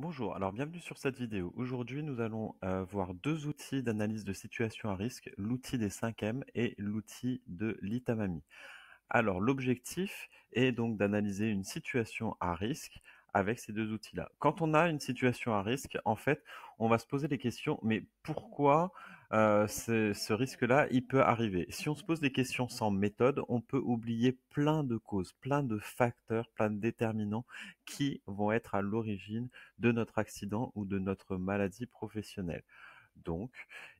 Bonjour, alors bienvenue sur cette vidéo. Aujourd'hui, nous allons euh, voir deux outils d'analyse de situation à risque, l'outil des 5M et l'outil de l'Itamami. Alors, l'objectif est donc d'analyser une situation à risque avec ces deux outils-là. Quand on a une situation à risque, en fait, on va se poser les questions, mais pourquoi euh, ce risque-là, il peut arriver. Si on se pose des questions sans méthode, on peut oublier plein de causes, plein de facteurs, plein de déterminants qui vont être à l'origine de notre accident ou de notre maladie professionnelle. Donc,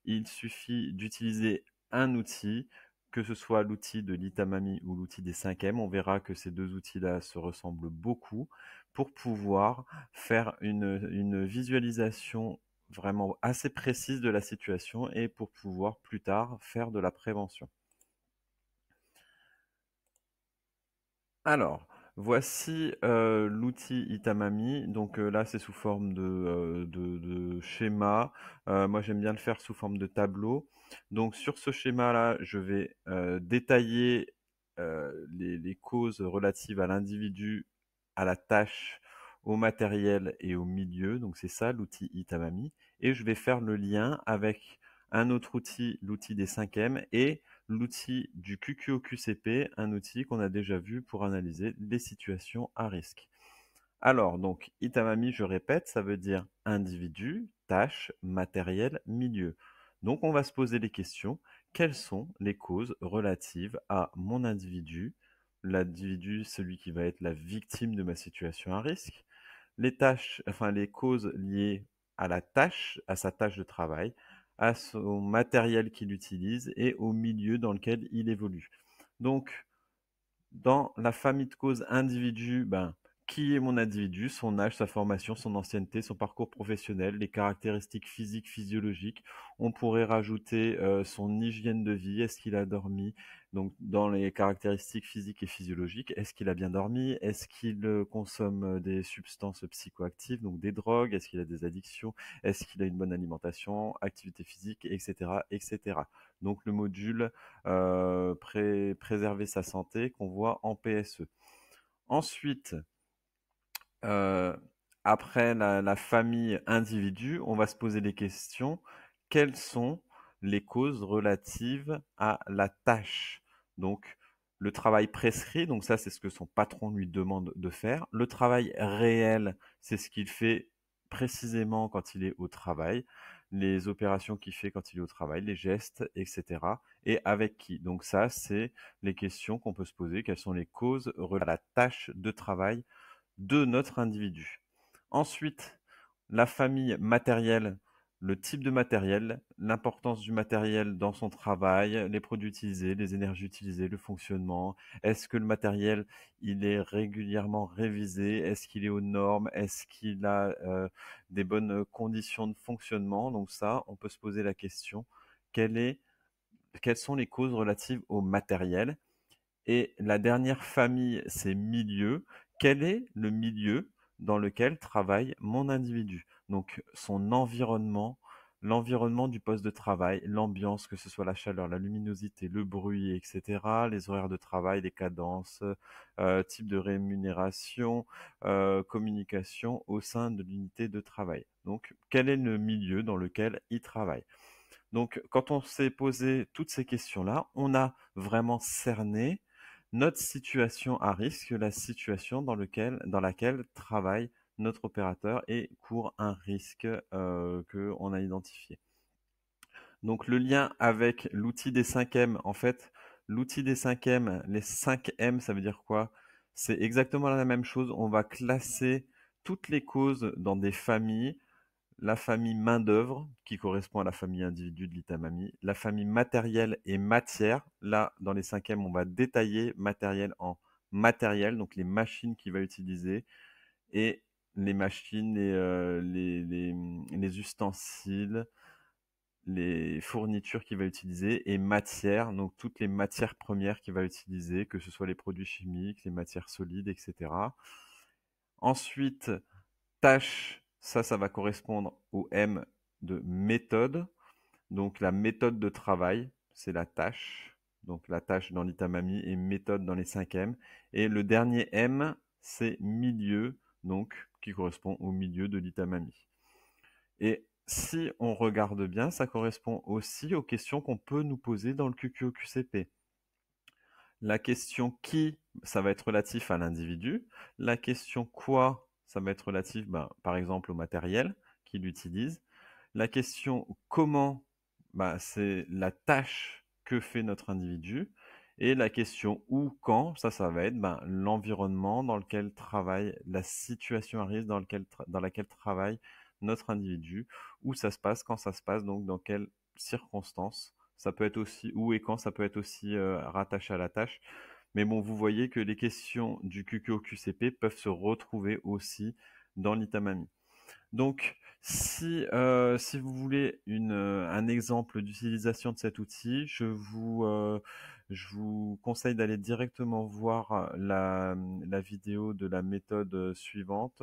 il suffit d'utiliser un outil, que ce soit l'outil de l'Itamami ou l'outil des 5M, on verra que ces deux outils-là se ressemblent beaucoup pour pouvoir faire une, une visualisation vraiment assez précise de la situation et pour pouvoir plus tard faire de la prévention. Alors, voici euh, l'outil Itamami. Donc euh, là, c'est sous forme de, euh, schéma. moi, j'aime bien le faire sous forme de tableau. Donc sur ce schéma-là, je vais détailler les, causes relatives à l'individu, à la tâche, au matériel et au milieu. Donc c'est ça l'outil Itamami. Et je vais faire le lien avec un autre outil, l'outil des 5M, et l'outil du QQQCP, un outil qu'on a déjà vu pour analyser les situations à risque. Alors, donc, Itamami, je répète, ça veut dire individu, tâche, matériel, milieu. Donc, on va se poser les questions. Quelles sont les causes relatives à mon individu L'individu, celui qui va être la victime de ma situation à risque les tâches, enfin les causes liées à la tâche, à sa tâche de travail, à son matériel qu'il utilise et au milieu dans lequel il évolue. Donc, dans la famille de causes individu, ben, qui est mon individu, son âge, sa formation, son ancienneté, son parcours professionnel, les caractéristiques physiques, physiologiques. On pourrait rajouter euh, son hygiène de vie, est-ce qu'il a dormi, donc, dans les caractéristiques physiques et physiologiques, est-ce qu'il a bien dormi Est-ce qu'il euh, consomme euh, des substances psychoactives, donc des drogues Est-ce qu'il a des addictions Est-ce qu'il a une bonne alimentation, activité physique, etc., Donc, le module euh, préserver sa santé qu'on voit en PSE. Ensuite, après la, la, famille individu, on va se poser les questions quelles sont les causes relatives à la tâche donc, le travail prescrit, donc ça, c'est ce que son patron lui demande de faire. Le travail réel, c'est ce qu'il fait précisément quand il est au travail, les opérations qu'il fait quand il est au travail, les gestes, etc. Et avec qui Donc ça, c'est les questions qu'on peut se poser. Quelles sont les causes relatives à la tâche de travail de notre individu Ensuite, la famille matérielle, le type de matériel, l'importance du matériel dans son travail, les produits utilisés, les énergies utilisées, le fonctionnement. Est-ce que le matériel, il est régulièrement révisé Est-ce qu'il est aux normes Est-ce qu'il a euh, des bonnes conditions de fonctionnement Donc ça, on peut se poser la question, quelles sont les causes relatives au matériel Et la dernière famille, c'est milieu. Quel est le milieu dans lequel travaille mon individu. Donc son environnement, l'environnement du poste de travail, l'ambiance, que ce soit la chaleur, la luminosité, le bruit, etc., les horaires de travail, les cadences, euh, type de rémunération, euh, communication au sein de l'unité de travail. Donc, quel est le milieu dans lequel il travaille Donc, quand on s'est posé toutes ces questions-là, on a vraiment cerné notre situation à risque la situation dans, laquelle travaille notre opérateur et court un risque euh, qu'on a identifié. Donc le lien avec l'outil des 5M, en fait, l'outil des 5M, les 5M, ça veut dire quoi C'est exactement la même chose. On va classer toutes les causes dans des familles la famille main-d'œuvre, qui correspond à la famille individu de l'itamami, la famille matérielle et matière. Là, dans les cinquièmes, on va détailler matériel en matériel, donc les machines qu'il va utiliser, et les machines, les, euh, les, les ustensiles, les fournitures qu'il va utiliser, et matière, donc toutes les matières premières qu'il va utiliser, que ce soit les produits chimiques, les matières solides, etc. Ensuite, tâches ça, ça va correspondre au M de méthode. Donc la méthode de travail, c'est la tâche. Donc la tâche dans l'itamami et méthode dans les 5 M. Et le dernier M, c'est milieu, donc qui correspond au milieu de l'itamami. Et si on regarde bien, ça correspond aussi aux questions qu'on peut nous poser dans le QQQCP. La question qui, ça va être relatif à l'individu. La question quoi, ça va être relatif, ben, par exemple, au matériel qu'il utilise. La question comment, ben, c'est la tâche que fait notre individu. Et la question où, quand, ça, ça va être ben, l'environnement dans lequel travaille, la situation à risque dans, laquelle travaille notre individu, où ça se passe, quand ça se passe, donc dans quelles circonstances. Ça peut être aussi où et quand, ça peut être aussi euh, rattaché à la tâche. Mais bon, vous voyez que les questions du QQQCP peuvent se retrouver aussi dans l'Itamami. Donc, si, euh, vous voulez euh, un exemple d'utilisation de cet outil, je vous, euh, conseille d'aller directement voir la, vidéo de la méthode suivante,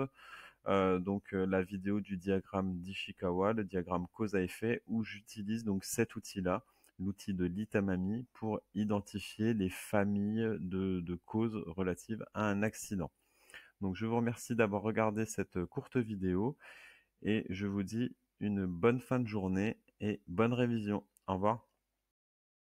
donc la vidéo du diagramme d'Ishikawa, le diagramme cause à effet, où j'utilise donc cet outil-là l'outil de l'Itamami pour identifier les familles de, causes relatives à un accident. Donc je vous remercie d'avoir regardé cette courte vidéo et je vous dis une bonne fin de journée et bonne révision. Au revoir.